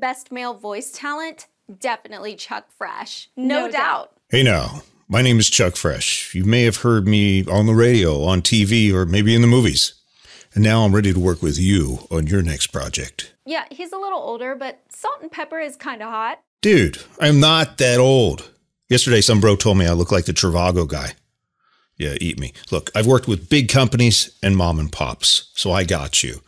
best male voice talent? Definitely Chuck Fresh. No, no doubt. doubt. Hey now, my name is Chuck Fresh. You may have heard me on the radio, on TV, or maybe in the movies. And now I'm ready to work with you on your next project. Yeah, he's a little older, but Salt and Pepper is kind of hot. Dude, I'm not that old. Yesterday, some bro told me I look like the Travago guy. Yeah, eat me. Look, I've worked with big companies and mom and pops, so I got you.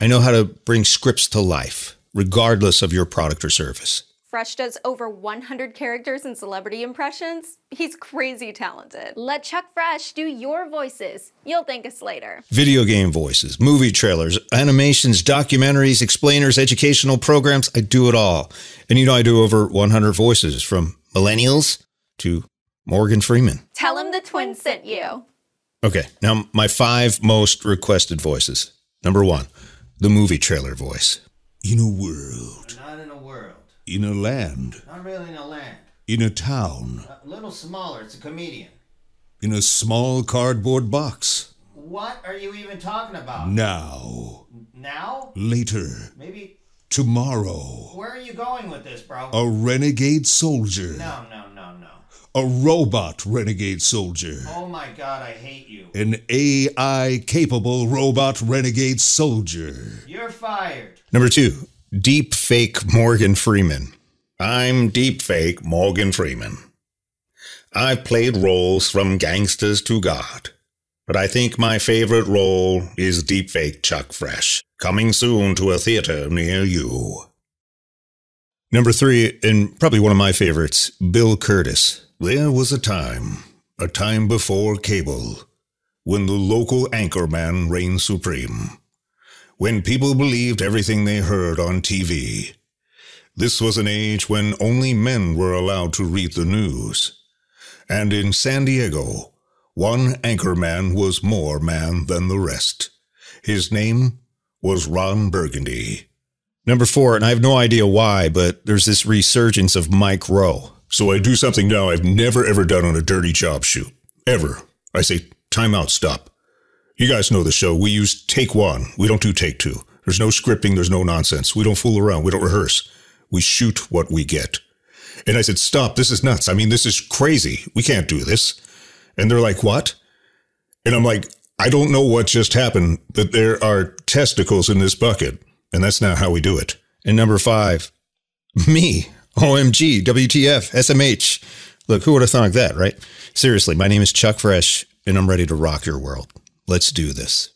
I know how to bring scripts to life regardless of your product or service. Fresh does over 100 characters and celebrity impressions. He's crazy talented. Let Chuck Fresh do your voices. You'll thank us later. Video game voices, movie trailers, animations, documentaries, explainers, educational programs. I do it all. And you know, I do over 100 voices from millennials to Morgan Freeman. Tell him the twins sent you. Okay, now my five most requested voices. Number one, the movie trailer voice. In a world. Not in a world. In a land. Not really in a land. In a town. A little smaller, it's a comedian. In a small cardboard box. What are you even talking about? Now. Now? Later. Maybe. Tomorrow. Where are you going with this, bro? A renegade soldier. No, no a robot renegade soldier. Oh my god, I hate you. An AI capable robot renegade soldier. You're fired. Number two, deep fake Morgan Freeman. I'm deep fake Morgan Freeman. I've played roles from gangsters to God, but I think my favorite role is deep fake Chuck Fresh, coming soon to a theater near you. Number three, and probably one of my favorites, Bill Curtis. There was a time, a time before cable, when the local anchorman reigned supreme, when people believed everything they heard on TV. This was an age when only men were allowed to read the news. And in San Diego, one anchorman was more man than the rest. His name was Ron Burgundy. Number four, and I have no idea why, but there's this resurgence of Mike Rowe. So I do something now I've never ever done on a dirty job shoot. Ever. I say, time out, stop. You guys know the show. We use take one. We don't do take two. There's no scripting. There's no nonsense. We don't fool around. We don't rehearse. We shoot what we get. And I said, stop. This is nuts. I mean, this is crazy. We can't do this. And they're like, what? And I'm like, I don't know what just happened, but there are testicles in this bucket. And that's not how we do it. And number five, me. OMG, WTF, SMH. Look, who would have thought that, right? Seriously, my name is Chuck Fresh, and I'm ready to rock your world. Let's do this.